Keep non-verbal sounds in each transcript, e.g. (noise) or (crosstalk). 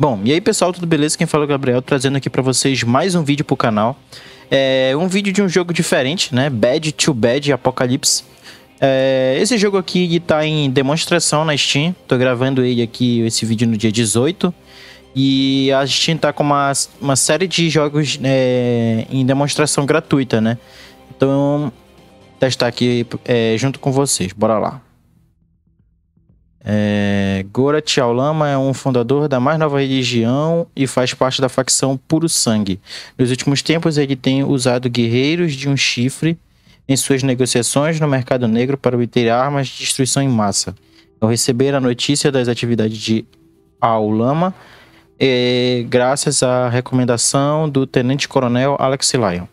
Bom, e aí pessoal, tudo beleza? Quem fala é o Gabriel, trazendo aqui para vocês mais um vídeo pro canal. É um vídeo de um jogo diferente, né? Bad to Bad Apocalipse. É, esse jogo aqui tá em demonstração na Steam. Tô gravando ele aqui, esse vídeo no dia 18. E a Steam tá com uma, uma série de jogos é, em demonstração gratuita, né? Então, testar aqui é, junto com vocês. Bora lá. É, Gora é um fundador da mais nova religião e faz parte da facção Puro Sangue. Nos últimos tempos, ele tem usado guerreiros de um chifre em suas negociações no mercado negro para obter armas de destruição em massa. Ao receber a notícia das atividades de Aulama, é, graças à recomendação do tenente-coronel Alex Lyon,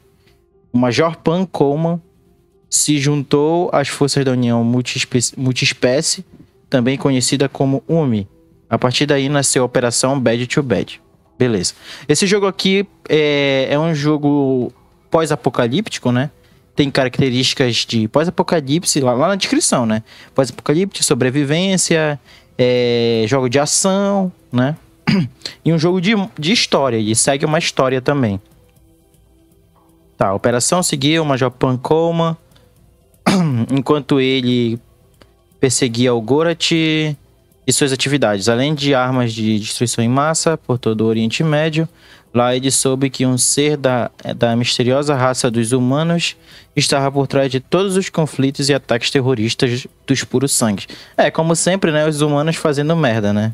o Major Pan Coleman se juntou às forças da União Multiespécie também conhecida como UMI. A partir daí nasceu a operação Bad to Bad. Beleza. Esse jogo aqui é, é um jogo pós-apocalíptico, né? Tem características de pós-apocalipse lá, lá, na descrição, né? Pós-apocalipse, sobrevivência, é, jogo de ação, né? (clears throat) E um jogo de, de história. Ele segue uma história também. Tá, a operação seguiu uma Japan Coma. (clears throat) Enquanto ele perseguia o Gorat e suas atividades, além de armas de destruição em massa por todo o Oriente Médio. Lá ele soube que um ser da, da misteriosa raça dos humanos estava por trás de todos os conflitos e ataques terroristas dos puros sangues. É, como sempre, né? Os humanos fazendo merda, né?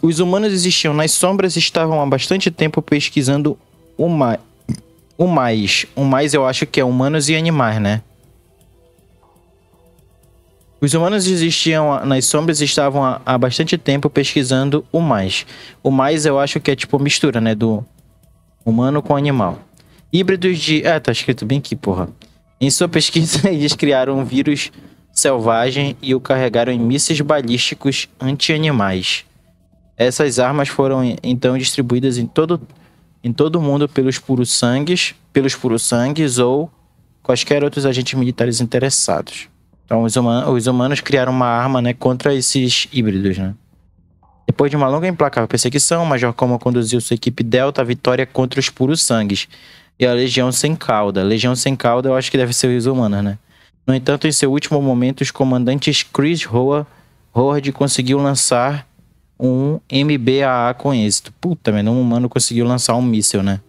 Os humanos existiam nas sombras e estavam há bastante tempo pesquisando o, ma o mais. O mais eu acho que é humanos e animais, né? Os humanos existiam nas sombras e estavam há, bastante tempo pesquisando o mais. O mais eu acho que é tipo mistura, né? Do humano com animal. Híbridos de. Ah, tá escrito bem aqui, porra. Em sua pesquisa, (laughs) eles criaram um vírus selvagem e o carregaram em mísseis balísticos anti-animais. Essas armas foram então distribuídas em todo em todo o mundo pelos puros sangues, pelos puros sangues ou quaisquer outros agentes militares interessados. Então, os, humanos, os humanos criaram uma arma né, contra esses híbridos, né? Depois de uma longa e implacável perseguição, Major Como conduziu sua equipe Delta à vitória contra os puros sangues e a Legião Sem Cauda. Legião Sem Cauda eu acho que deve ser os humanos, né? No entanto, em seu último momento, os comandantes Chris Roa, Horde conseguiu lançar um MBAA com êxito. Puta, mano, um humano conseguiu lançar um míssil, né?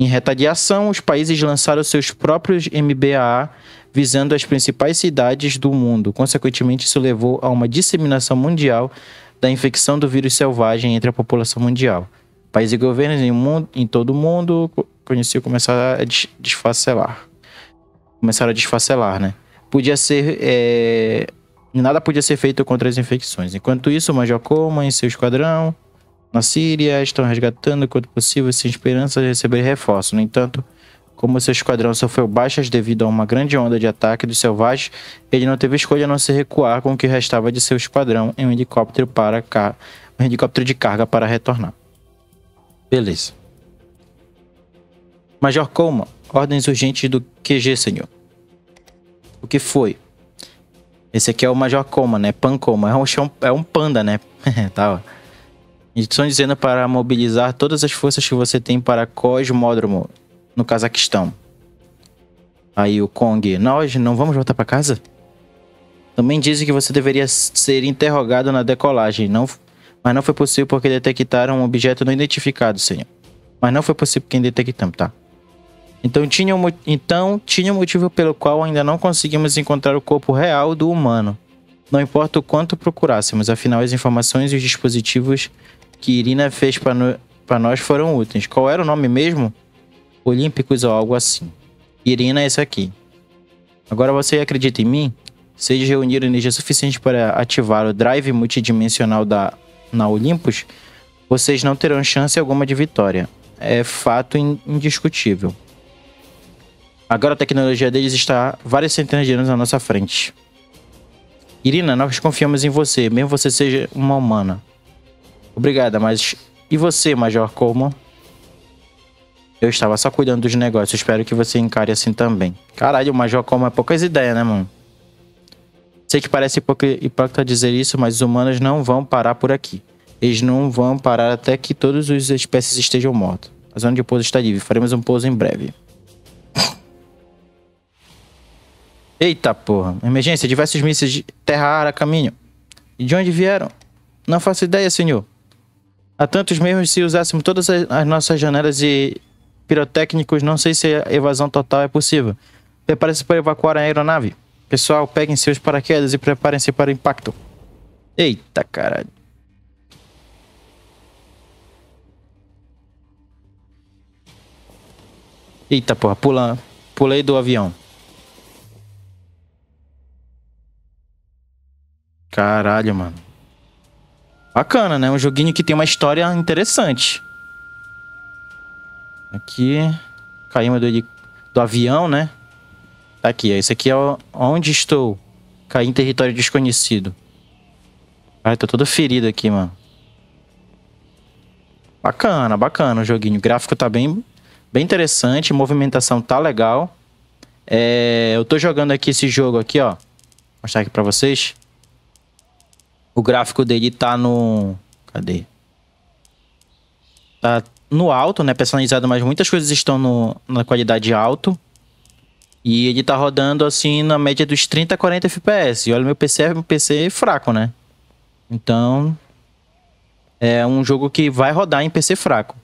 Em retaliação, os países lançaram seus próprios MBAA visando as principais cidades do mundo. Consequentemente, isso levou a uma disseminação mundial da infecção do vírus selvagem entre a população mundial. Países e governos em, mundo, em todo o mundo conheciam começaram a desfacelar. Começaram a desfacelar, né? Podia ser. É... Nada podia ser feito contra as infecções. Enquanto isso, o Major Coma e seu esquadrão na Síria estão resgatando, quanto possível, sem esperança de receber reforço. No entanto, como seu esquadrão sofreu baixas devido a uma grande onda de ataque dos selvagens, ele não teve escolha a não se recuar com o que restava de seu esquadrão em um helicóptero, para car... um helicóptero de carga para retornar. Beleza. Major Colman, ordens urgentes do QG, senhor. O que foi? Esse aqui é o Major Coma, né? Pancoma. É um, é um panda, né? (laughs) tá, ó. Estão dizendo para mobilizar todas as forças que você tem para Cosmódromo no Cazaquistão. Aí o Kong, nós não vamos voltar para casa? Também dizem que você deveria ser interrogado na decolagem, não, mas não foi possível porque detectaram um objeto não identificado, senhor. Mas não foi possível quem detectamos, tá? Então tinha, um, então tinha um motivo pelo qual ainda não conseguimos encontrar o corpo real do humano. Não importa o quanto procurássemos, afinal as informações e os dispositivos que Irina fez para nós foram úteis. Qual era o nome mesmo? olímpicos ou algo assim. Irina é esse aqui. Agora você acredita em mim? Seja reunir energia suficiente para ativar o drive multidimensional da na Olympus, vocês não terão chance alguma de vitória. É fato indiscutível. Agora a tecnologia deles está várias centenas de anos à nossa frente. Irina, nós confiamos em você, mesmo você seja uma humana. Obrigada, mas e você, Major Coleman? Eu estava só cuidando dos negócios. Espero que você encare assim também. Caralho, o Major Como é poucas ideias, né, mano? Sei que parece hipócrita dizer isso, mas os humanos não vão parar por aqui. Eles não vão parar até que todas as espécies estejam mortas. A zona de pouso está livre. Faremos um pouso em breve. (laughs) Eita porra. Emergência, diversos mísseis de terra ara caminho. E de onde vieram? Não faço ideia, senhor. Há tantos mesmo se usássemos todas as nossas janelas e pirotécnicos, não sei se a evasão total é possível. Prepare-se para evacuar a aeronave. Pessoal, peguem seus paraquedas e preparem-se para o impacto. Eita caralho. Eita porra, pula, pulei do avião. Caralho, mano. Bacana, né? Um joguinho que tem uma história interessante. Aqui. Caímos do, do avião, né? Tá aqui. Esse aqui é onde estou. Caí em território desconhecido. Ai, tô todo ferido aqui, mano. Bacana, bacana o joguinho. O gráfico tá bem, bem interessante. Movimentação tá legal. É, eu tô jogando aqui esse jogo aqui, ó. Vou mostrar aqui pra vocês. O gráfico dele tá no... Cadê? Tá no alto, né? Personalizado, mas muitas coisas estão no, na qualidade alto. E ele tá rodando assim na média dos 30 a 40 FPS. E olha, meu PC, é, meu PC é fraco, né? Então. É um jogo que vai rodar em PC fraco.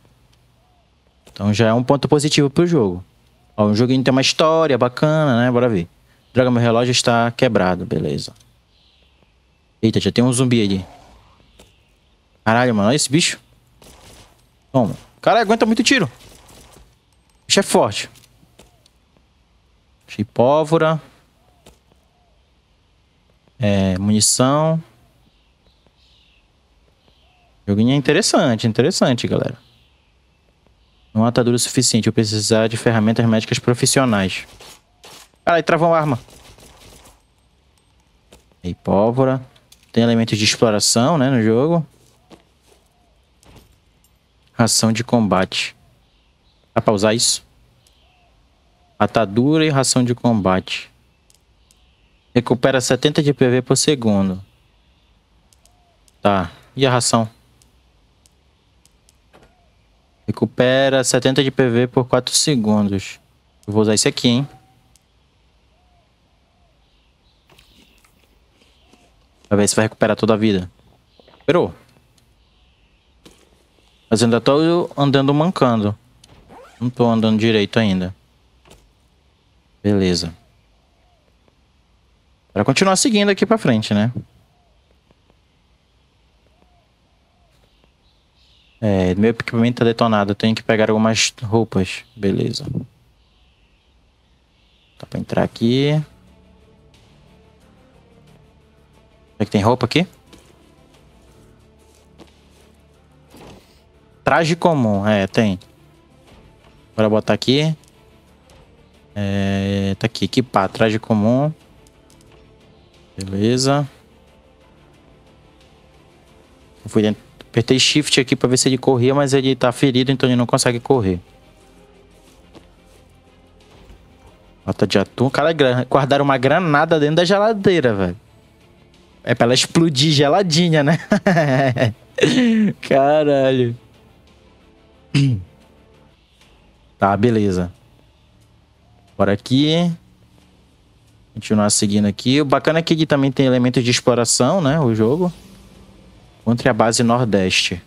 Então já é um ponto positivo pro jogo. Ó, o joguinho tem uma história bacana, né? Bora ver. Droga, meu relógio está quebrado, beleza. Eita, já tem um zumbi ali. Caralho, mano, olha esse bicho. Toma cara aguenta muito tiro. O bicho é forte. Achei pólvora. É, munição. O joguinho é interessante, interessante, galera. Não há atadura suficiente. Eu precisar de ferramentas médicas profissionais. Caralho, travou a arma. E pólvora. Tem elementos de exploração, né, no jogo. Ração de combate. Dá pra usar isso? Atadura e ração de combate. Recupera 70 de PV por segundo. Tá. E a ração? Recupera 70 de PV por 4 segundos. Eu vou usar isso aqui, hein? Pra ver se vai recuperar toda a vida. Esperou. Mas ainda tô andando mancando. Não tô andando direito ainda. Beleza. Pra continuar seguindo aqui pra frente, né? É, meu equipamento tá detonado. tenho que pegar algumas roupas. Beleza. Dá pra entrar aqui. Será que tem roupa aqui? traje comum, é, tem. Bora botar aqui. É, tá aqui, equipar, traje comum. Beleza. Eu fui dentro, apertei shift aqui pra ver se ele corria, mas ele tá ferido, então ele não consegue correr. Bota de atum. Cara, guardaram uma granada dentro da geladeira, velho. É pra ela explodir geladinha, né? (laughs) Caralho. Tá, beleza. Bora aqui. Continuar seguindo aqui. O bacana é que ele também tem elementos de exploração, né? O jogo. Contra a base nordeste.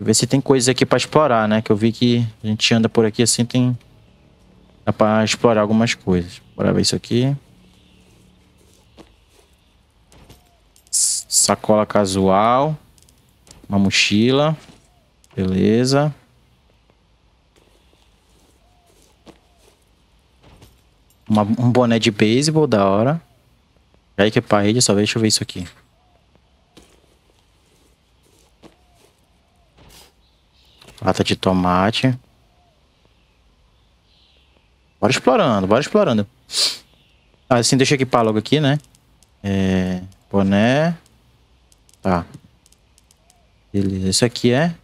Ver se tem coisas aqui pra explorar, né? Que eu vi que a gente anda por aqui assim, tem... Dá pra explorar algumas coisas. Bora ver isso aqui. Sacola casual. Uma mochila. Beleza. Uma, um boné de beisebol, da hora. aí que é ele, só deixa eu ver isso aqui. Lata de tomate. Bora explorando, bora explorando. Ah, assim, deixa eu equipar logo aqui, né? É, boné. Tá. Beleza, isso aqui é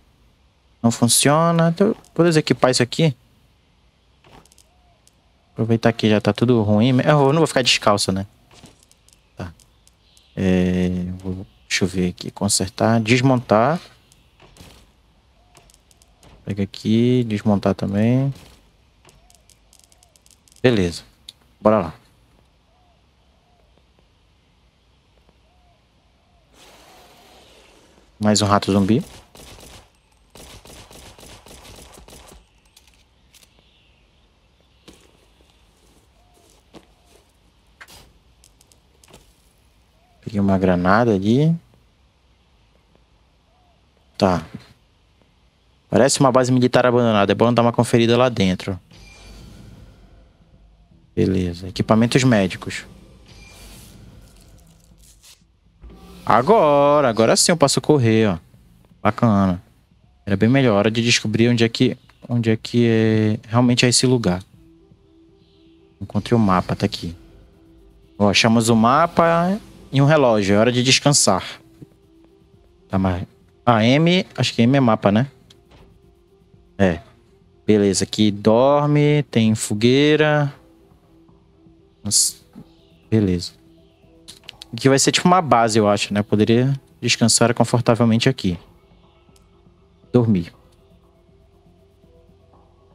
não funciona. Então, vou desequipar isso aqui. Aproveitar que já tá tudo ruim. É, eu não vou ficar descalço, né? Tá. É, vou, deixa eu ver aqui. Consertar. Desmontar. Pega aqui. Desmontar também. Beleza. Bora lá. Mais um rato zumbi. Peguei uma granada ali. Tá. Parece uma base militar abandonada. É bom dar uma conferida lá dentro. Beleza. Equipamentos médicos. Agora, agora sim eu posso correr, ó. Bacana. Era bem melhor. Hora de descobrir onde é que, onde é que é, realmente é esse lugar. Encontrei o mapa, tá aqui. Ó, achamos o mapa e um relógio, é hora de descansar. Tá, mas. A ah, M, acho que M é mapa, né? É. Beleza, aqui dorme, tem fogueira. Nossa. Beleza. Que vai ser tipo uma base, eu acho, né? Eu poderia descansar confortavelmente aqui. Dormir. (laughs)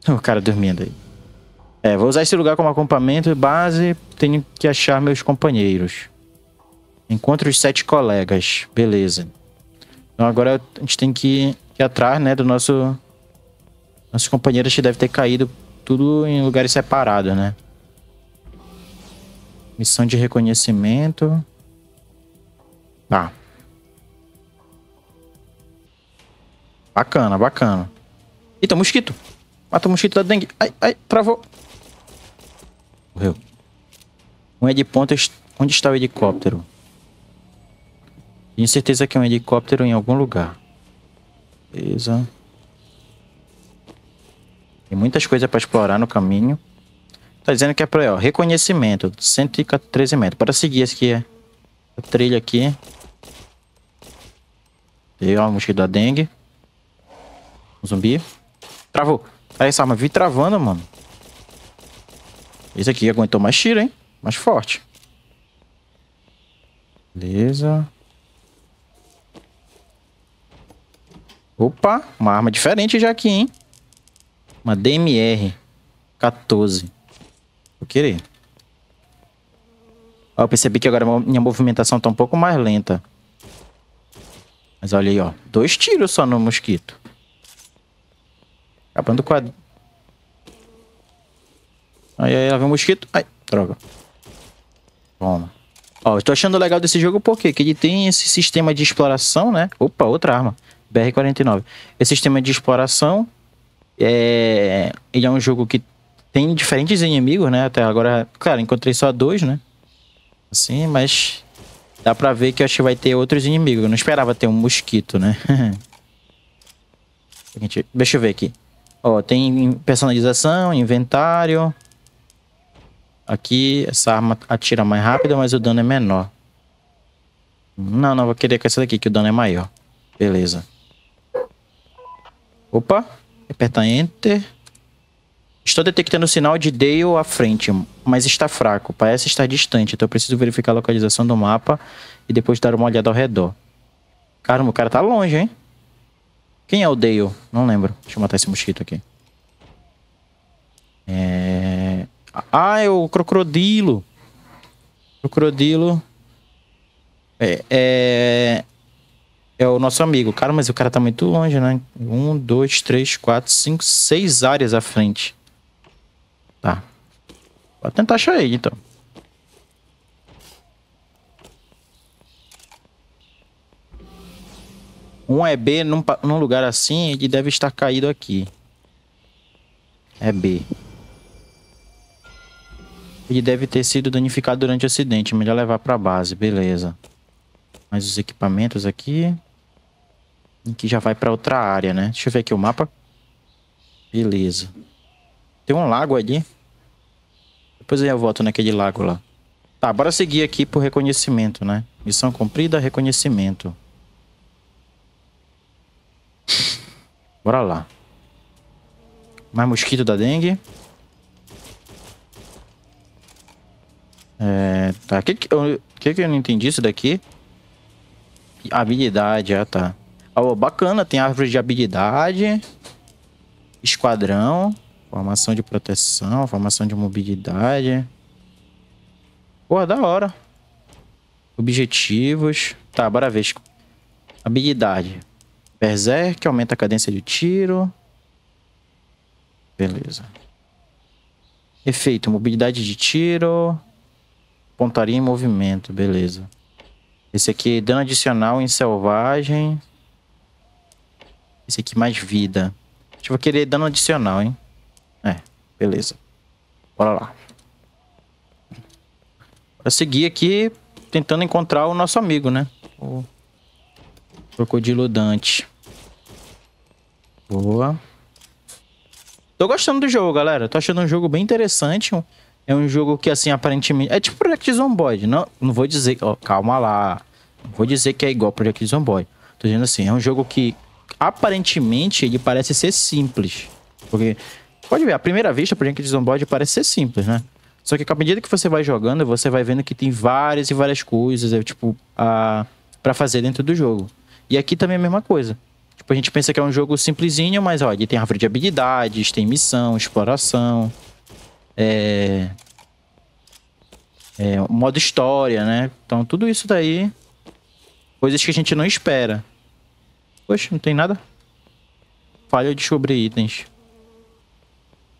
O cara dormindo aí. É, vou usar esse lugar como acampamento e base. Tenho que achar meus companheiros. Encontre os sete colegas. Beleza. Então agora a gente tem que ir atrás, né, do nosso... Nossos companheiros que deve ter caído tudo em lugares separados, né? Missão de reconhecimento. Tá. Bacana, bacana. Eita, mosquito. Mata o mosquito da dengue. Ai, ai, travou. Morreu. Um é de ponta? Onde está o helicóptero? Tenho certeza que é um helicóptero em algum lugar. Beleza. Tem muitas coisas para explorar no caminho. Tá dizendo que é para reconhecimento, 113 metros. Para seguir esse aqui, é. a trilha aqui. E ó, a mosquito da dengue. Um zumbi. Travou. Aí essa arma vi travando, mano. Esse aqui aguentou mais tiro, hein? Mais forte. Beleza. Opa, uma arma diferente já aqui, hein? Uma DMR-14. Vou querer. Ó, eu percebi que agora minha movimentação tá um pouco mais lenta. Mas olha aí, ó. Dois tiros só no mosquito. Acabando com a... Aí, aí, lá vem o mosquito. Ai, droga. Toma. Ó, eu tô achando legal desse jogo porque ele tem esse sistema de exploração, né? Opa, outra arma. BR-49. Esse sistema de exploração, é, ele é um jogo que tem diferentes inimigos, né? Até agora, claro, encontrei só dois, né? Assim, mas dá pra ver que eu acho que vai ter outros inimigos. Eu não esperava ter um mosquito, né? (laughs) Deixa eu ver aqui. Ó, tem personalização, inventário. Aqui, essa arma atira mais rápido, mas o dano é menor. Não, não vou querer com essa daqui, que o dano é maior. Beleza. Opa, aperta Enter. Estou detectando sinal de Dale à frente, mas está fraco. Parece estar distante, então eu preciso verificar a localização do mapa e depois dar uma olhada ao redor. Caramba, o cara tá longe, hein? Quem é o Dale? Não lembro. Deixa eu matar esse mosquito aqui. É... Ah, é o crocodilo. Crocodilo. É, é é o nosso amigo. Cara, mas o cara tá muito longe, né? Um, dois, três, quatro, cinco, seis áreas à frente. Tá. Vou tentar achar ele, então. Um é B num, num lugar assim, ele deve estar caído aqui. É B. Ele deve ter sido danificado durante o acidente. Melhor levar pra base, beleza. Mais os equipamentos aqui que já vai para outra área, né? Deixa eu ver aqui o mapa. Beleza. Tem um lago ali. Depois eu volto naquele lago lá. Tá, bora seguir aqui pro reconhecimento, né? Missão cumprida, reconhecimento. Bora lá. Mais mosquito da dengue. É, tá. O que que, que que eu não entendi isso daqui? Habilidade, ah tá. Oh, bacana, tem árvore de habilidade, esquadrão, formação de proteção, formação de mobilidade. Porra, da hora. Objetivos. Tá, bora ver. Habilidade. Berserk, aumenta a cadência de tiro. Beleza. Efeito, mobilidade de tiro. Pontaria em movimento, beleza. Esse aqui, é dano adicional em selvagem. Esse aqui mais vida. Acho que vou querer dano adicional, hein? É, beleza. Bora lá. Pra seguir aqui, tentando encontrar o nosso amigo, né? O crocodilo Dante. Boa. Tô gostando do jogo, galera. Tô achando um jogo bem interessante. É um jogo que, assim, aparentemente... É tipo Project Zomboid. Não, não vou dizer... Ó, calma lá. Não vou dizer que é igual Project Zomboid. Tô dizendo assim, é um jogo que aparentemente ele parece ser simples. Porque, pode ver, à primeira vista, por exemplo, Jason Bond parece ser simples, né? Só que à medida que você vai jogando, você vai vendo que tem várias e várias coisas, é, tipo, a, pra fazer dentro do jogo. E aqui também é a mesma coisa. Tipo, a gente pensa que é um jogo simplesinho, mas olha, ele tem árvore de habilidades, tem missão, exploração, é... é modo história, né? Então tudo isso daí, coisas que a gente não espera. Poxa, não tem nada. Falha de sobre itens.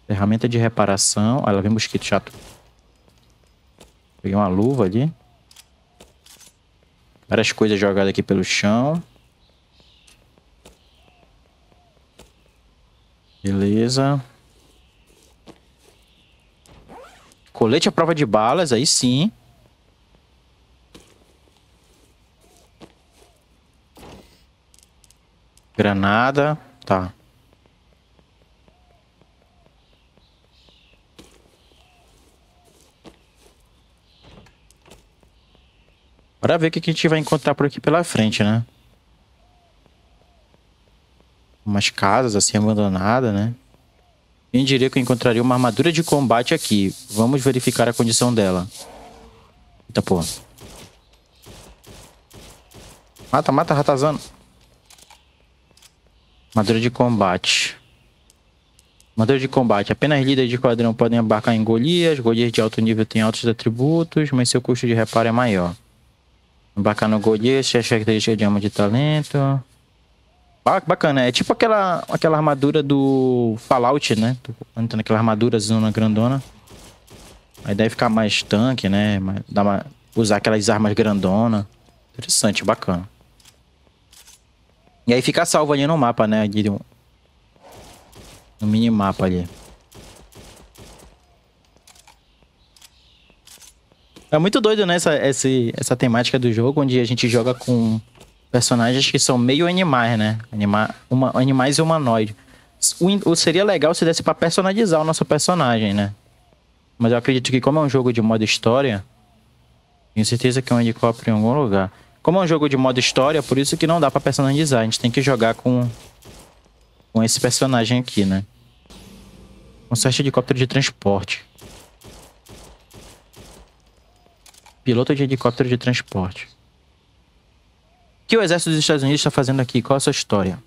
Ferramenta de reparação. Ah, ela vem mosquito chato. Peguei uma luva ali. Várias coisas jogadas aqui pelo chão. Beleza. Colete à prova de balas, aí sim. Granada, tá. Bora ver o que a gente vai encontrar por aqui pela frente, né? Umas casas assim abandonadas, né? Quem diria que eu encontraria uma armadura de combate aqui? Vamos verificar a condição dela. Eita porra. Mata, mata, ratazano. Armadura de combate. Armadura de combate. Apenas líderes de quadrão podem embarcar em Golias. Golias de alto nível tem altos atributos, mas seu custo de reparo é maior. Embarcar no Golias, é característica de alma de talento. Bacana, é tipo aquela, aquela armadura do Fallout, né? Entrando aquela armadura zona grandona. Aí deve ficar mais tanque, né? Dá uma, usar aquelas armas grandona. Interessante, bacana. E aí fica salvo ali no mapa, né? No minimapa ali. É muito doido, né? Essa, essa, essa temática do jogo, onde a gente joga com personagens que são meio animais, né? Anima, uma, animais e humanoides. O, o, seria legal se desse pra personalizar o nosso personagem, né? Mas eu acredito que como é um jogo de modo história, tenho certeza que é um helicóptero em algum lugar. Como é um jogo de modo história, por isso que não dá pra personalizar. A gente tem que jogar com, com esse personagem aqui, né? Conserte de helicóptero de transporte. Piloto de helicóptero de transporte. O que o exército dos Estados Unidos está fazendo aqui? Qual a sua história?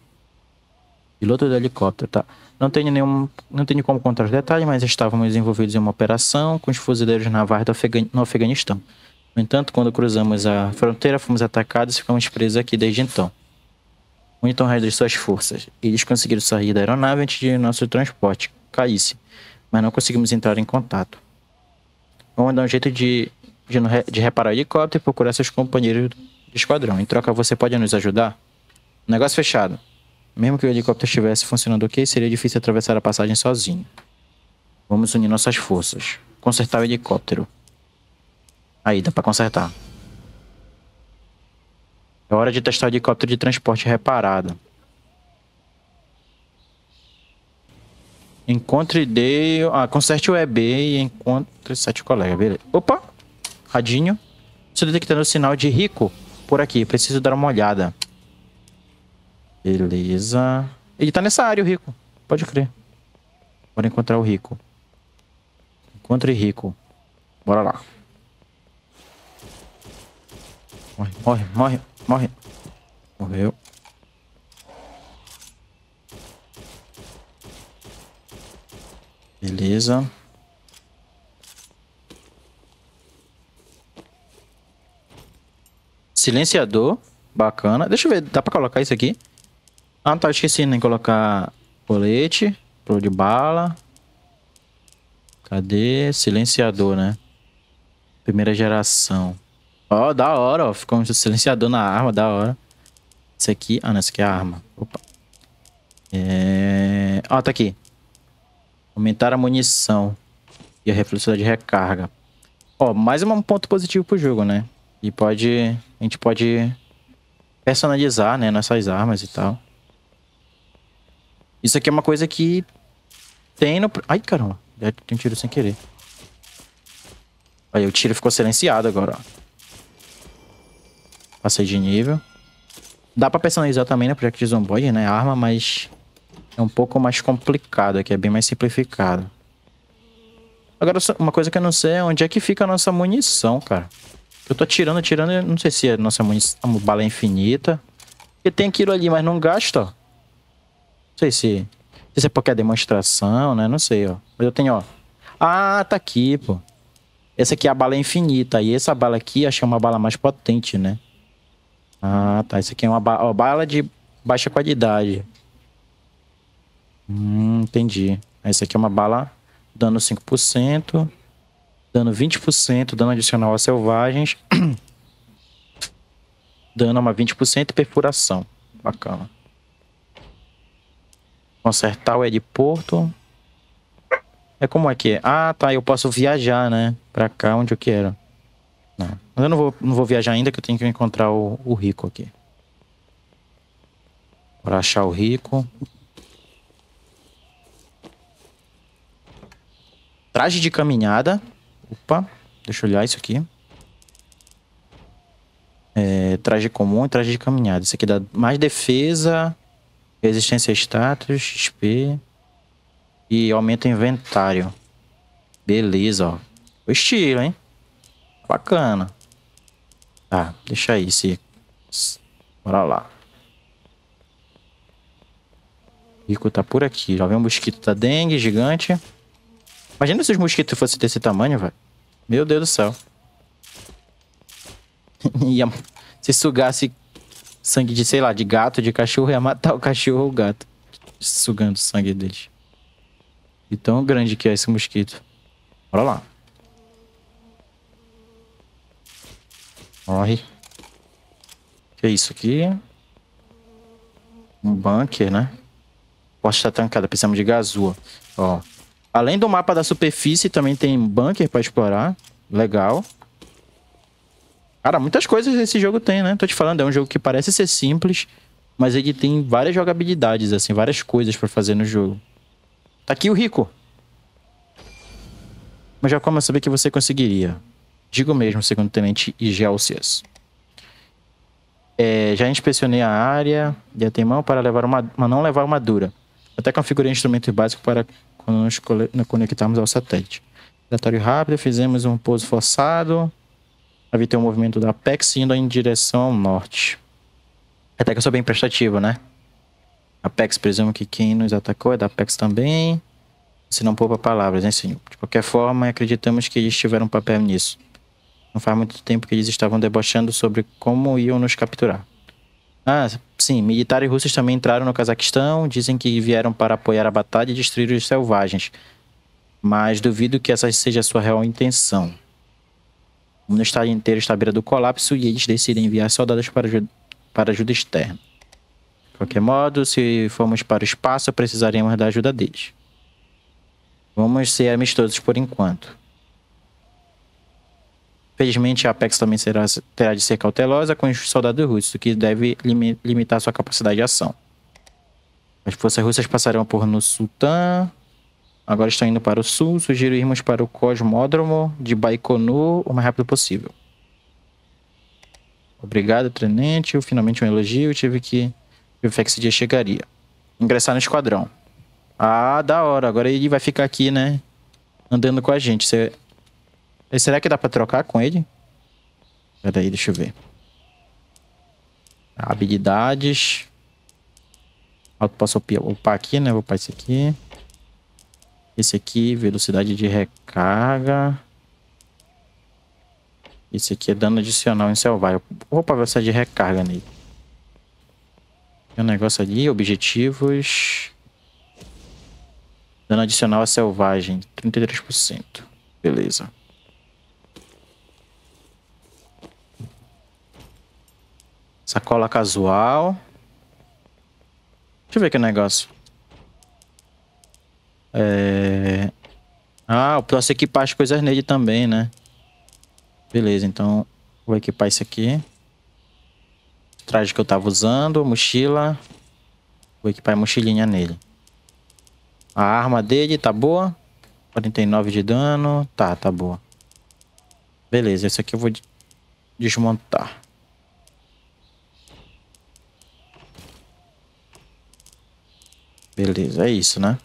Piloto do helicóptero, tá? Não tenho nenhum, não tenho como contar os detalhes, mas estávamos envolvidos em uma operação com os fuzileiros navais do Afegan no Afeganistão. No entanto, quando cruzamos a fronteira, fomos atacados e ficamos presos aqui desde então. Winton reduziu suas forças. Eles conseguiram sair da aeronave antes de nosso transporte caísse, mas não conseguimos entrar em contato. Vamos dar um jeito de, de, de reparar o helicóptero e procurar seus companheiros de esquadrão. Em troca, você pode nos ajudar? Negócio fechado. Mesmo que o helicóptero estivesse funcionando ok, seria difícil atravessar a passagem sozinho. Vamos unir nossas forças. Consertar o helicóptero. Aí, dá pra consertar. É hora de testar o helicóptero de transporte reparado. Encontre de... Ah, conserte o EB e encontre sete colegas. Beleza. Opa! Radinho. Estou detectando o sinal de rico por aqui. Preciso dar uma olhada. Beleza. Ele tá nessa área, o rico. Pode crer. Bora encontrar o rico. Encontre rico. Bora lá. Morre, morre, morre, morre. Morreu. Beleza. Silenciador. Bacana. Deixa eu ver, dá pra colocar isso aqui? Ah, não tá, esquecendo né, em colocar colete, pro de bala. Cadê? Silenciador, né? Primeira geração. Ó, oh, da hora, ó. Ficou um silenciador na arma, da hora. Isso aqui... Ah, não, isso aqui é a arma. Opa. É... Ó, tá aqui. Aumentar a munição e a reflexão de recarga. Ó, mais um ponto positivo pro jogo, né? E pode... A gente pode personalizar, né? Nossas armas e tal. Isso aqui é uma coisa que tem no... Ai, caramba. tem um tiro sem querer. Aí o tiro ficou silenciado agora, ó. Passei de nível. Dá pra personalizar também, né? Project Zomboid, né? A arma, mas é um pouco mais complicado aqui. É bem mais simplificado. Agora, uma coisa que eu não sei é onde é que fica a nossa munição, cara. Eu tô tirando, tirando. Não sei se é nossa munição, bala é infinita. E tem aquilo ali, mas não gasta, ó. Não sei se... Se é porque é demonstração, né? Não sei, ó. Mas eu tenho, ó. Ah, tá aqui, pô. Essa aqui é a bala infinita. E essa bala aqui, acho que é uma bala mais potente, né? Ah, tá. Isso aqui é uma, ba uma bala de baixa qualidade. Hum, entendi. Essa aqui é uma bala dando 5%, dando 20%, dano adicional a selvagens, (coughs) dano uma 20% e perfuração. Bacana. Consertar o Porto. É como é que é? Ah, tá. Eu posso viajar, né? Pra cá, onde eu quero. Não. Mas eu não vou, não vou viajar ainda, que eu tenho que encontrar o, o rico aqui. Pra achar o rico. Traje de caminhada. Opa, deixa eu olhar isso aqui. É, traje comum e traje de caminhada. Isso aqui dá mais defesa, resistência a status, XP e aumenta o inventário. Beleza, ó. O estilo, hein? Bacana. Tá, deixa aí se... Bora lá. Rico tá por aqui. Já vem um mosquito da dengue, gigante. Imagina se os mosquitos fossem desse tamanho, velho. Meu Deus do céu. (laughs) ia, se sugasse sangue de, sei lá, de gato, de cachorro, ia matar o cachorro ou o gato. Sugando o sangue deles. E tão grande que é esse mosquito. Bora lá. Morre. Que é isso aqui? Um bunker, né? Posta está trancada, precisamos de gazua. Ó. Além do mapa da superfície, também tem bunker para explorar. Legal. Cara, muitas coisas esse jogo tem, né? Tô te falando, é um jogo que parece ser simples, mas ele tem várias jogabilidades, assim, várias coisas para fazer no jogo. Tá aqui o Rico. Mas já como eu sabia que você conseguiria? Digo mesmo, segundo tenente Igéucias. É, já inspecionei a área de mão para levar uma, não levar uma dura. Até configurei instrumento básico para quando nos conectarmos ao satélite. Relatório rápido, fizemos um pouso forçado. Havia um movimento da Apex indo em direção ao norte. Até que eu sou bem prestativo, né? Apex, presumo que quem nos atacou é da Apex também. Se não poupa palavras, hein, senhor? De qualquer forma, acreditamos que eles tiveram um papel nisso. Não faz muito tempo que eles estavam debochando sobre como iam nos capturar. Ah, sim, militares russos também entraram no Cazaquistão, dizem que vieram para apoiar a batalha e destruir os selvagens. Mas duvido que essa seja a sua real intenção. O mundo está inteiro está à beira do colapso e eles decidem enviar soldados para, ajuda, para ajuda externa. De qualquer modo, se formos para o espaço, precisaremos da ajuda deles. Vamos ser amistosos por enquanto. Felizmente, a Apex também será, terá de ser cautelosa com os soldados russos, o que deve limitar sua capacidade de ação. As forças russas passarão por no Sultan. Agora estão indo para o sul. Sugiro irmos para o cosmódromo de Baikonur o mais rápido possível. Obrigado, tenente. finalmente um elogio. tive que ver que esse dia chegaria. Ingressar no esquadrão. Ah, da hora. Agora ele vai ficar aqui, né? Andando com a gente. Você e será que dá pra trocar com ele? Pera aí, deixa eu ver. Habilidades. Eu posso upar aqui, né? Vou upar esse aqui. Esse aqui, velocidade de recarga. Esse aqui é dano adicional em selvagem. Vou upar velocidade de recarga nele. Tem um negócio ali, objetivos. Dano adicional a selvagem, 33%. Beleza. Sacola casual. Deixa eu ver que negócio. É... Ah, eu posso equipar as coisas nele também, né? Beleza, então vou equipar isso aqui. Traje que eu tava usando, mochila. Vou equipar a mochilinha nele. A arma dele tá boa. 49 de dano. Tá, tá boa. Beleza, esse aqui eu vou desmontar. Beleza, é isso, né?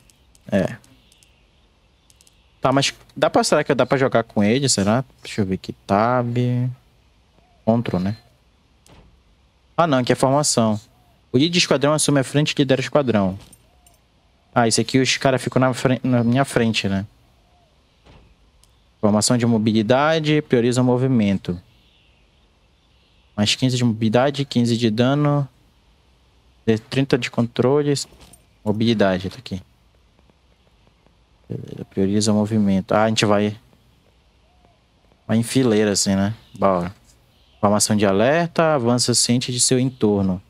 É. Tá, mas dá pra, será que dá pra jogar com ele, será? Deixa eu ver aqui, tab... Ctrl, né? Ah, não, aqui é formação. O líder de esquadrão assume a frente e lidera o esquadrão. Ah, esse aqui os caras ficam na, na, minha frente, né? Formação de mobilidade, prioriza o movimento. Mais 15 de mobilidade, 15 de dano, 30 de controles, Mobilidade, tá aqui. Prioriza o movimento. Ah, a gente vai... Vai em fileira, assim, né? Bora. Formação de alerta, avança ciente de seu entorno.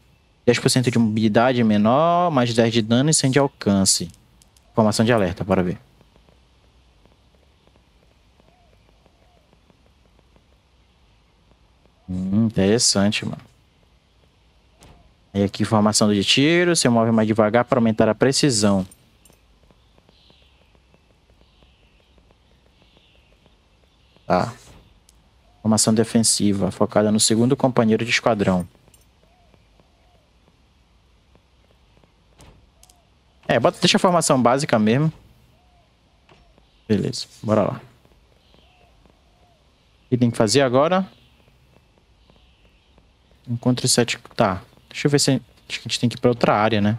10% de mobilidade menor, mais 10 de dano e 100 de alcance. Formação de alerta, bora ver. Hum, interessante, mano. E aqui formação de tiro, se move mais devagar para aumentar a precisão. Tá. Formação defensiva, focada no segundo companheiro de esquadrão. É, bota, deixa a formação básica mesmo. Beleza, bora lá. O que tem que fazer agora? Encontre sete... Tá, Deixa eu ver se a gente tem que ir pra outra área, né?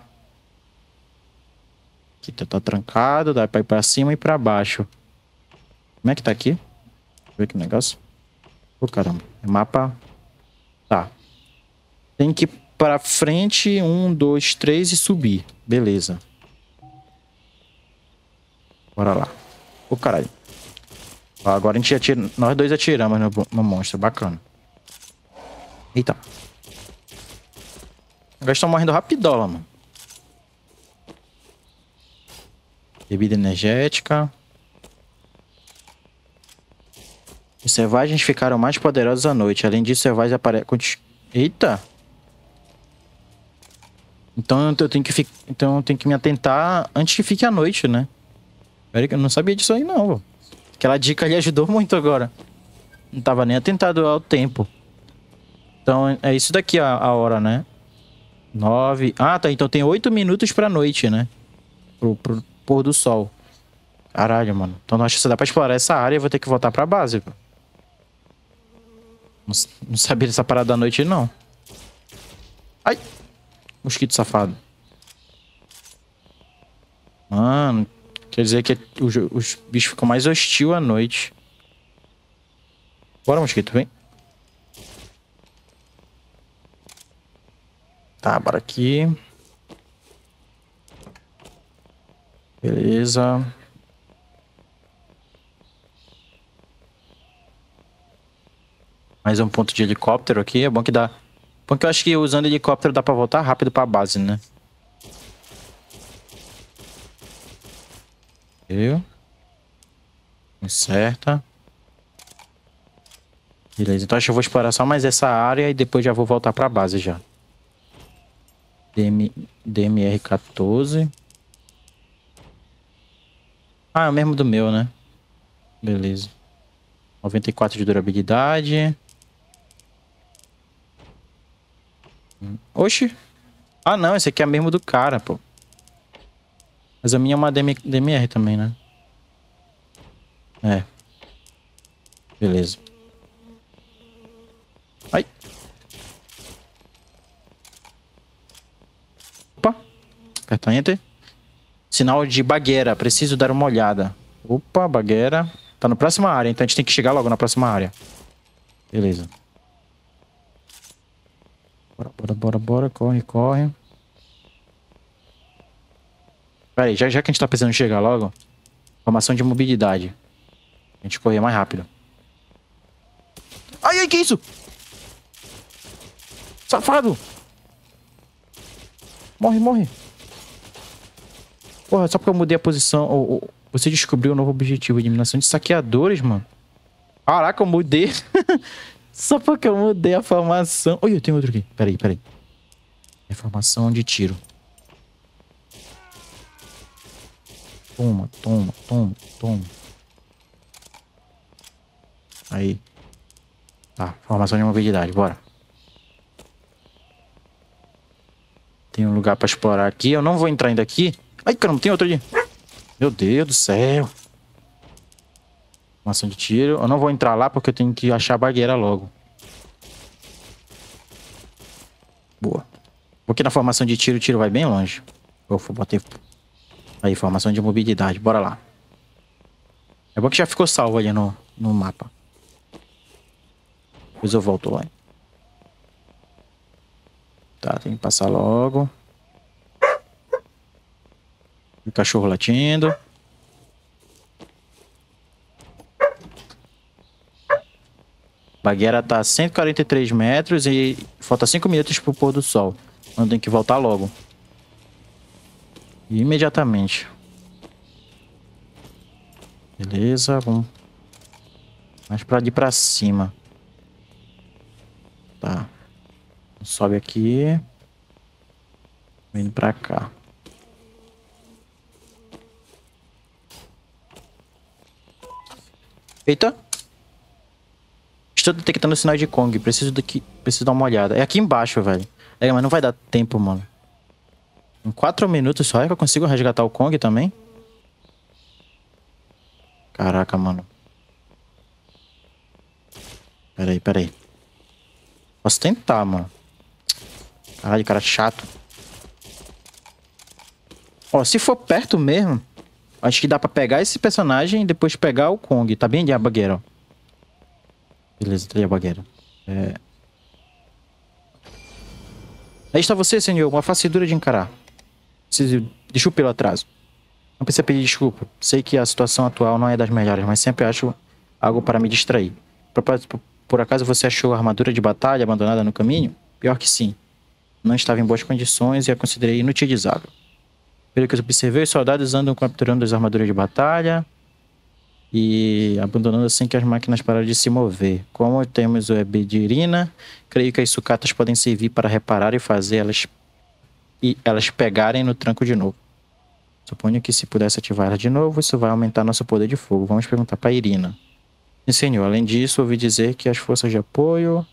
Aqui tá, tá trancado, dá pra ir pra cima e pra baixo. Como é que tá aqui? Deixa eu ver que negócio. Ô, oh, caramba. É mapa. Tá. Tem que ir pra frente. Um, dois, três e subir. Beleza. Bora lá. Ô, oh, caralho. Agora a gente atira... Nós dois atiramos no, no monstro. Bacana. Eita. Agora estão morrendo rapidola, mano. Bebida energética. Os selvagens ficaram mais poderosos à noite. Além disso, os selvagens aparecem... Eita! Então eu tenho que fi... então eu tenho que me atentar antes que fique à noite, né? Eu não sabia disso aí não, Aquela dica lhe ajudou muito agora. Não tava nem atentado ao tempo. Então é isso daqui a, a hora, né? Nove. Ah, tá. Então tem oito minutos pra noite, né? Pro, pro pôr do sol. Caralho, mano. Então não acho que você dá pra explorar essa área Eu vou ter que voltar pra base, Não, não sabia dessa parada da noite, não. Ai! Mosquito safado. Mano, quer dizer que os, os bichos ficam mais hostil à noite. Bora, mosquito, vem. Tá, bora aqui. Beleza. Mais um ponto de helicóptero aqui. É bom que dá. Bom que eu acho que usando helicóptero dá pra voltar rápido pra base, né? Viu? certa Beleza, então acho que eu vou explorar só mais essa área e depois já vou voltar pra base já. DM, DMR14. Ah, é o mesmo do meu, né? Beleza. 94 de durabilidade. Oxi. Ah, não. Esse aqui é mesmo do cara, pô. Mas a minha é uma DM, DMR também, né? É. Beleza. Aperto é, tá, Enter. Sinal de bagueira. Preciso dar uma olhada. Opa, bagueira. Tá na próxima área, então a gente tem que chegar logo na próxima área. Beleza. Bora, bora, bora, bora. Corre, corre. Pera aí, já, já que a gente tá precisando chegar logo. Formação de mobilidade. A gente correr mais rápido. Ai, ai, que isso? Safado! Morre, morre. Porra, só porque eu mudei a posição. Ou, ou, você descobriu um novo objetivo: eliminação de saqueadores, mano. Caraca, eu mudei. (laughs) só porque eu mudei a formação. Oi, eu tenho outro aqui. Peraí, peraí. É formação de tiro. Toma, toma, toma, toma. Aí. Tá, formação de mobilidade, bora. Tem um lugar pra explorar aqui. Eu não vou entrar ainda aqui. Ai, caramba, tem outro ali. Meu Deus do céu. Formação de tiro. Eu não vou entrar lá porque eu tenho que achar a bargueira logo. Boa. Porque na formação de tiro, o tiro vai bem longe. Eu vou botar Aí, formação de mobilidade. Bora lá. É bom que já ficou salvo ali no, no mapa. Depois eu volto lá. Tá, tem que passar logo cachorro latindo. Baguera tá a 143 metros e falta 5 minutos pro pôr do sol. Então tem que voltar logo. Imediatamente. Beleza, vamos. Mais pra ir pra cima. Tá. Sobe aqui. Vindo pra cá. Eita. Estou detectando o sinal de Kong. Preciso que? Preciso dar uma olhada. É aqui embaixo, velho. É, mas não vai dar tempo, mano. Em quatro minutos só é que eu consigo resgatar o Kong também? Caraca, mano. Peraí, peraí. Posso tentar, mano. Caralho, cara chato. Ó, se for perto mesmo... Acho que dá pra pegar esse personagem e depois pegar o Kong. Tá bem, Diabagueiro? Beleza, tá, Diabagueiro. É... Aí está você, senhor. Uma face dura de encarar. Preciso... Desculpe pelo atraso. Não precisa pedir desculpa. Sei que a situação atual não é das melhores, mas sempre acho algo para me distrair. Por, por acaso você achou a armadura de batalha abandonada no caminho? Pior que sim. Não estava em boas condições e a considerei inutilizável. Pelo que eu observei, os soldados andam capturando as armaduras de batalha e abandonando assim que as máquinas pararam de se mover. Como temos o de Irina, creio que as sucatas podem servir para reparar e fazer elas e elas pegarem no tranco de novo. Suponho que se pudesse ativar de novo, isso vai aumentar nosso poder de fogo. Vamos perguntar para Irina. Sim, senhor, além disso, ouvi dizer que as forças de apoio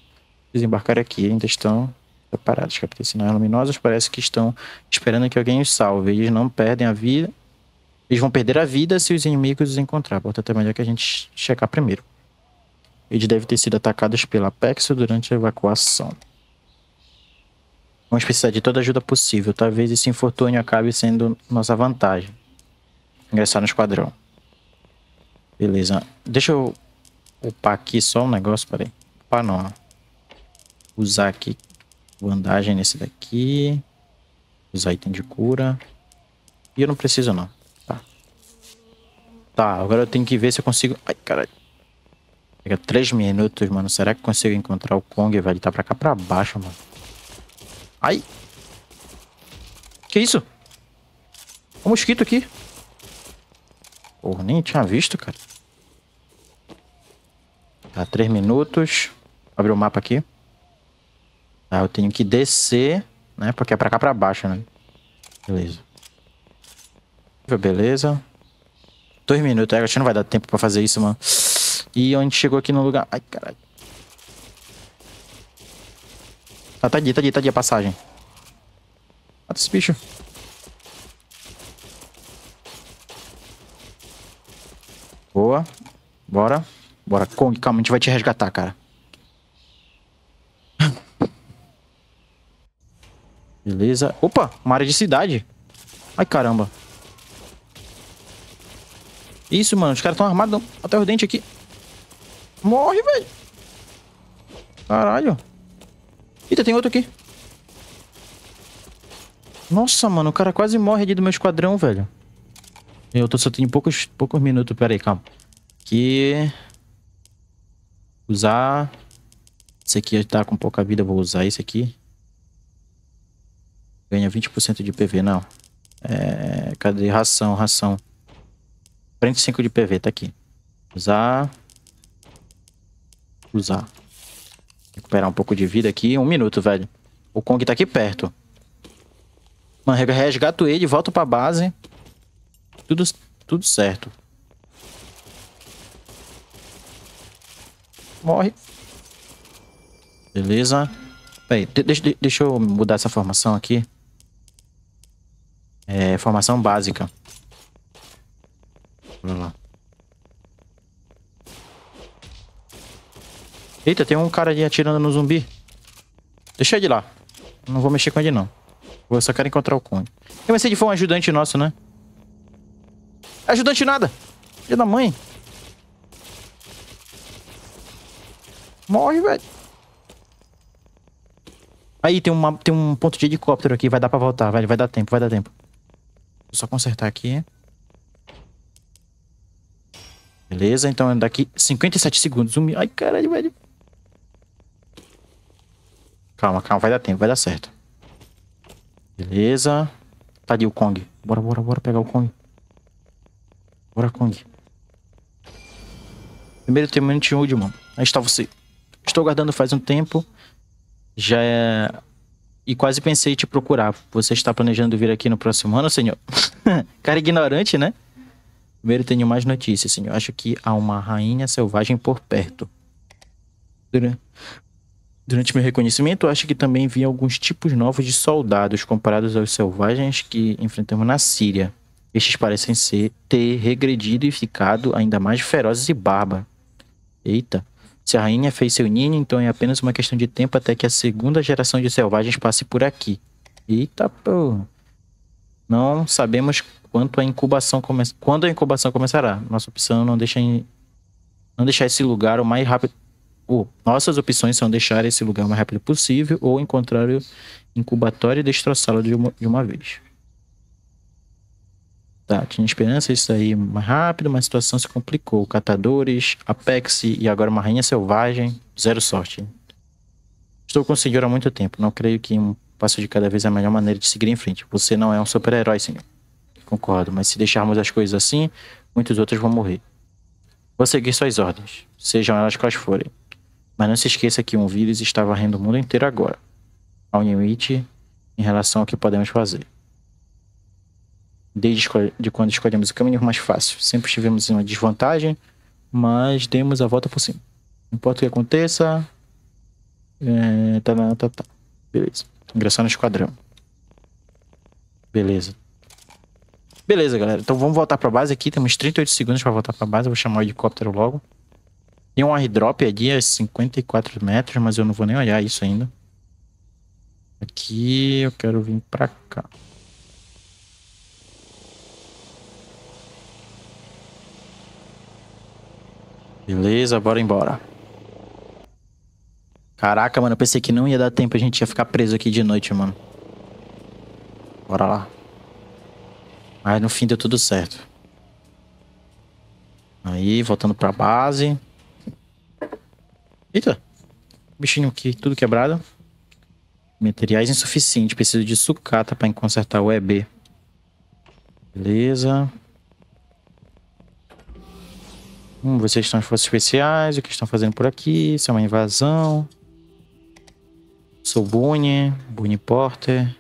desembarcaram aqui, ainda estão separados, captei sinais luminosos, parece que estão esperando que alguém os salve. Eles não perdem a vida, eles vão perder a vida se os inimigos os encontrar, portanto é melhor que a gente checar primeiro. Eles devem ter sido atacados pela Apex durante a evacuação. Vamos precisar de toda ajuda possível, talvez esse infortúnio acabe sendo nossa vantagem. Ingressar no esquadrão. Beleza. Deixa eu upar aqui só um negócio, peraí. Upar não. Né? Usar aqui Bandagem nesse daqui. Usar item de cura. E eu não preciso não. Tá. Tá, agora eu tenho que ver se eu consigo... Ai, caralho. Pega 3 minutos, mano. Será que eu consigo encontrar o Kong, velho? Ele tá pra cá pra baixo, mano. Ai. Que isso? Um mosquito aqui. Porra, nem tinha visto, cara. Tá, 3 minutos. Abriu o mapa aqui. Tá, eu tenho que descer, né? Porque é pra cá pra baixo, né? Beleza. Beleza. Dois minutos. acho que não vai dar tempo pra fazer isso, mano. E onde chegou aqui no lugar... Ai, caralho. Ah, tá ali, tá ali, tá ali a passagem. Mata esse bicho. Boa. Bora. Bora, Kong, calma, a gente vai te resgatar, cara. Beleza. Opa, uma área de cidade. Ai, caramba. Isso, mano. Os caras estão armados. Até os dentes aqui. Morre, velho. Caralho. Eita, tem outro aqui. Nossa, mano. O cara quase morre ali do meu esquadrão, velho. Eu tô só tendo poucos, poucos minutos. Pera aí, calma. Aqui. Usar. Esse aqui já tá com pouca vida. Vou usar esse aqui. Ganha 20% de PV, não. É, cadê? Ração, ração. 45 de PV, tá aqui. Usar. Usar. Recuperar um pouco de vida aqui. Um minuto, velho. O Kong tá aqui perto. Mano, resgato ele, volto pra base. Tudo, tudo certo. Morre. Beleza. Peraí, deixa deixa eu mudar essa formação aqui. É, formação básica. Vamos lá. Eita, tem um cara ali atirando no zumbi. Deixa ele lá. Não vou mexer com ele, não. Eu só quero encontrar o Cone. Eu pensei que foi um ajudante nosso, né? Ajudante nada! Filho da mãe! Morre, velho! Aí, tem, uma, tem um ponto de helicóptero aqui. Vai dar pra voltar, velho. Vai dar tempo, vai dar tempo. Vou só consertar aqui. Beleza, então é daqui 57 segundos. Um... Ai, caralho, velho. Calma, calma, vai dar tempo, vai dar certo. Beleza. Tá ali o Kong? Bora, bora, bora pegar o Kong. Bora, Kong. Primeiro tem minuto de mano. Aí está você. Estou guardando faz um tempo. Já é e quase pensei em tipo, te procurar. Você está planejando vir aqui no próximo ano, senhor? (laughs) Cara ignorante, né? Primeiro tenho mais notícias, senhor. Acho que há uma rainha selvagem por perto. Durante, meu reconhecimento, acho que também vi alguns tipos novos de soldados comparados aos selvagens que enfrentamos na Síria. Estes parecem ser, ter regredido e ficado ainda mais ferozes e barba. Eita. Se a rainha fez seu ninho, então é apenas uma questão de tempo até que a segunda geração de selvagens passe por aqui. Eita, pô. Não sabemos quanto a incubação come... quando a incubação começará. Nossa opção é não deixa em... não deixar esse lugar o mais rápido. Oh, nossas opções são deixar esse lugar o mais rápido possível ou encontrar o incubatório e destroçá-lo de, uma... de uma vez. Tá, tinha esperança isso aí, mais rápido, mas a situação se complicou. Catadores, Apex e agora uma rainha selvagem, zero sorte. Estou com o senhor há muito tempo. Não creio que um passo de cada vez é a melhor maneira de seguir em frente. Você não é um super-herói, senhor. Concordo, mas se deixarmos as coisas assim, muitos outros vão morrer. Vou seguir suas ordens, sejam elas quais forem. Mas não se esqueça que um vírus está varrendo o mundo inteiro agora. Há um limite em relação ao que podemos fazer desde de quando escolhemos o caminho mais fácil. Sempre estivemos em uma desvantagem, mas demos a volta por cima. Não importa o que aconteça. É, tá, tá, tá. tá. Beleza. Ingressar no esquadrão. Beleza. Beleza, galera. Então vamos voltar pra base aqui. Temos 38 segundos para voltar pra base. Eu vou chamar o helicóptero logo. Tem um airdrop ali é a 54 metros, mas eu não vou nem olhar isso ainda. Aqui eu quero vir pra cá. Beleza, bora embora. Caraca, mano, eu pensei que não ia dar tempo, a gente ia ficar preso aqui de noite, mano. Bora lá. Mas no fim deu tudo certo. Aí, voltando pra base. Eita! Bichinho aqui, tudo quebrado. Materiais insuficientes. Preciso de sucata pra consertar o EB. Beleza. Hum, vocês estão em forças especiais, o que estão fazendo por aqui? Isso é uma invasão. Sou Boone, Boone Porter.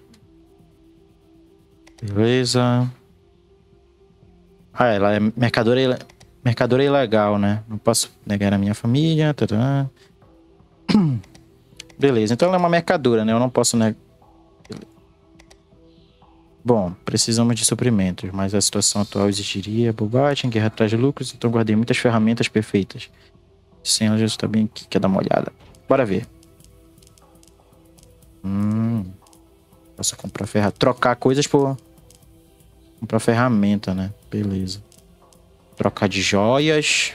Beleza. Ah, ela é mercadora, mercadora ilegal, né? Não posso negar a minha família. Tadã. (clears throat) Beleza, então ela é uma mercadora, né? Eu não posso negar Bom, precisamos de suprimentos, mas a situação atual exigiria bobagem, guerra atrás de lucros, então guardei muitas ferramentas perfeitas. Sem elas, eu também que quer dar uma olhada. Bora ver. Hum. Posso comprar ferramenta. Trocar coisas por. Comprar ferramenta, né? Beleza. Trocar de joias.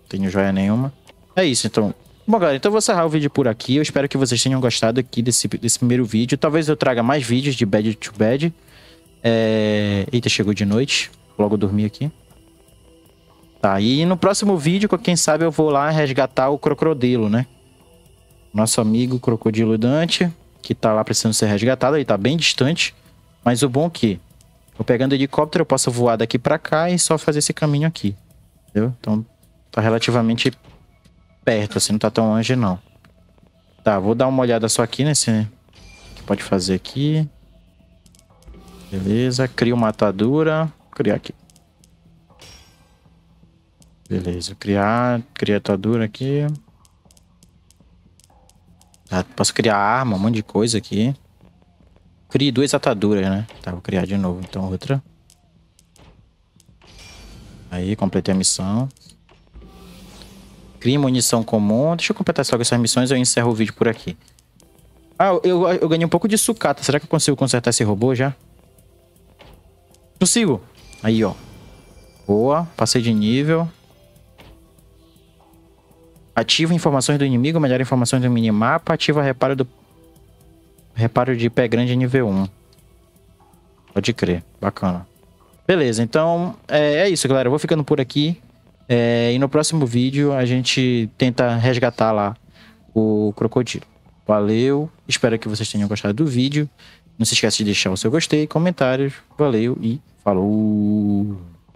Não tenho joia nenhuma. É isso, então. Bom, galera, então eu vou encerrar o vídeo por aqui. Eu espero que vocês tenham gostado aqui desse, desse primeiro vídeo. Talvez eu traga mais vídeos de bad to bad. É... Eita, chegou de noite. Logo dormi aqui. Tá, e no próximo vídeo, quem sabe eu vou lá resgatar o crocodilo, né? Nosso amigo crocodilo Dante, que tá lá precisando ser resgatado. Ele tá bem distante. Mas o bom é que eu pegando helicóptero, eu posso voar daqui pra cá e só fazer esse caminho aqui. Entendeu? Então, tá relativamente perto, assim, não tá tão longe, não. Tá, vou dar uma olhada só aqui nesse... que pode fazer aqui. Beleza, crio uma atadura. Vou criar aqui. Beleza, criar, criar atadura aqui. Tá, posso criar arma, um monte de coisa aqui. Crie duas ataduras, né? Tá, vou criar de novo, então outra. Aí, completei a missão. Cria munição comum. Deixa eu completar só essas missões e eu encerro o vídeo por aqui. Ah, eu, eu ganhei um pouco de sucata. Será que eu consigo consertar esse robô já? Consigo. Aí, ó. Boa. Passei de nível. Ativa informações do inimigo, melhora informações do minimapa. Ativa reparo do... Reparo de pé grande nível 1. Pode crer. Bacana. Beleza, então é, é isso, galera. Eu vou ficando por aqui. É, e no próximo vídeo a gente tenta resgatar lá o crocodilo. Valeu, espero que vocês tenham gostado do vídeo. Não se esqueça de deixar o seu gostei, comentários. Valeu e falou!